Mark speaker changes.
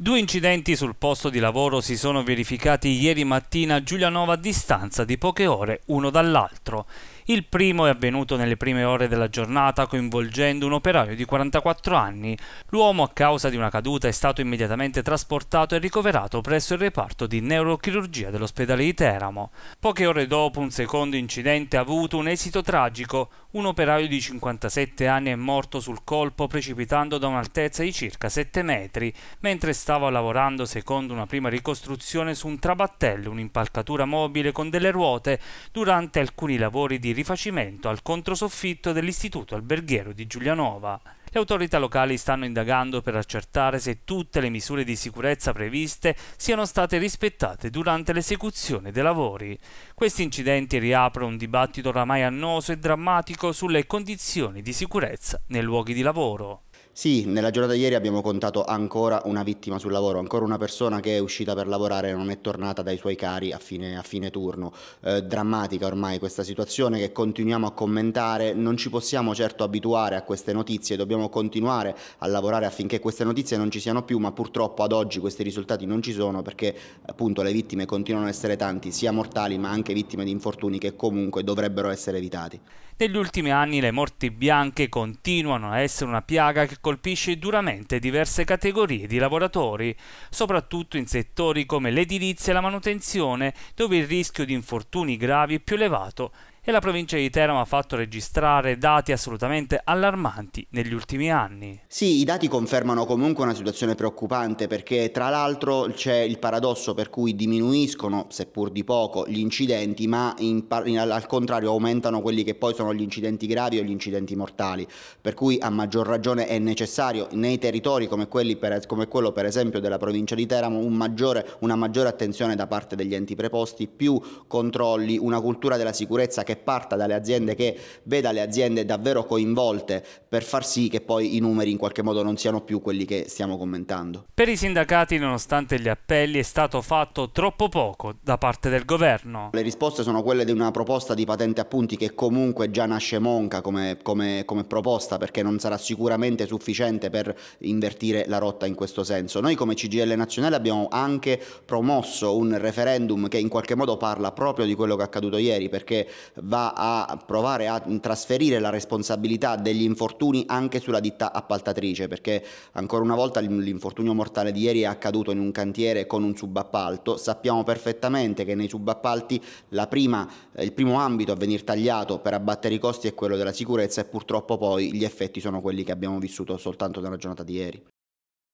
Speaker 1: Due incidenti sul posto di lavoro si sono verificati ieri mattina a Giulianova a distanza di poche ore uno dall'altro. Il primo è avvenuto nelle prime ore della giornata coinvolgendo un operaio di 44 anni. L'uomo a causa di una caduta è stato immediatamente trasportato e ricoverato presso il reparto di neurochirurgia dell'ospedale di Teramo. Poche ore dopo un secondo incidente ha avuto un esito tragico. Un operaio di 57 anni è morto sul colpo precipitando da un'altezza di circa 7 metri, mentre stava lavorando secondo una prima ricostruzione su un trabattello, un'impalcatura mobile con delle ruote, durante alcuni lavori di rifacimento al controsoffitto dell'istituto alberghiero di Giulianova. Le autorità locali stanno indagando per accertare se tutte le misure di sicurezza previste siano state rispettate durante l'esecuzione dei lavori. Questi incidenti riaprono un dibattito oramai annoso e drammatico sulle condizioni di sicurezza
Speaker 2: nei luoghi di lavoro. Sì, nella giornata di ieri abbiamo contato ancora una vittima sul lavoro, ancora una persona che è uscita per lavorare e non è tornata dai suoi cari a fine, a fine turno. Eh, drammatica ormai questa situazione che continuiamo a commentare, non ci possiamo certo abituare a queste notizie, dobbiamo continuare a lavorare affinché queste notizie non ci siano più, ma purtroppo ad oggi questi risultati non ci sono perché appunto le vittime continuano a essere tanti, sia mortali ma anche vittime di infortuni che comunque dovrebbero essere evitati.
Speaker 1: Negli ultimi anni le morti bianche continuano a essere una piaga che colpisce duramente diverse categorie di lavoratori, soprattutto in settori come l'edilizia e la manutenzione, dove il rischio di infortuni gravi è più elevato e la provincia di Teramo ha fatto registrare dati assolutamente allarmanti negli ultimi anni.
Speaker 2: Sì, i dati confermano comunque una situazione preoccupante perché tra l'altro c'è il paradosso per cui diminuiscono, seppur di poco, gli incidenti, ma in, in, al contrario aumentano quelli che poi sono gli incidenti gravi o gli incidenti mortali, per cui a maggior ragione è necessario nei territori come, per, come quello per esempio della provincia di Teramo un maggiore, una maggiore attenzione da parte degli enti preposti, più controlli, una cultura della sicurezza che parta dalle aziende che veda le aziende davvero coinvolte per far sì che poi i numeri in qualche modo non siano più quelli che stiamo commentando.
Speaker 1: Per i sindacati, nonostante gli appelli, è stato fatto troppo poco da parte del
Speaker 2: governo. Le risposte sono quelle di una proposta di patente a punti che comunque già nasce monca come, come, come proposta perché non sarà sicuramente sufficiente per invertire la rotta in questo senso. Noi come CGL nazionale abbiamo anche promosso un referendum che in qualche modo parla proprio di quello che è accaduto ieri perché va a provare a trasferire la responsabilità degli infortuni anche sulla ditta appaltatrice, perché ancora una volta l'infortunio mortale di ieri è accaduto in un cantiere con un subappalto, sappiamo perfettamente che nei subappalti prima, eh, il primo ambito a venire tagliato per abbattere i costi è quello della sicurezza e purtroppo poi gli effetti sono quelli che abbiamo vissuto soltanto nella giornata di ieri.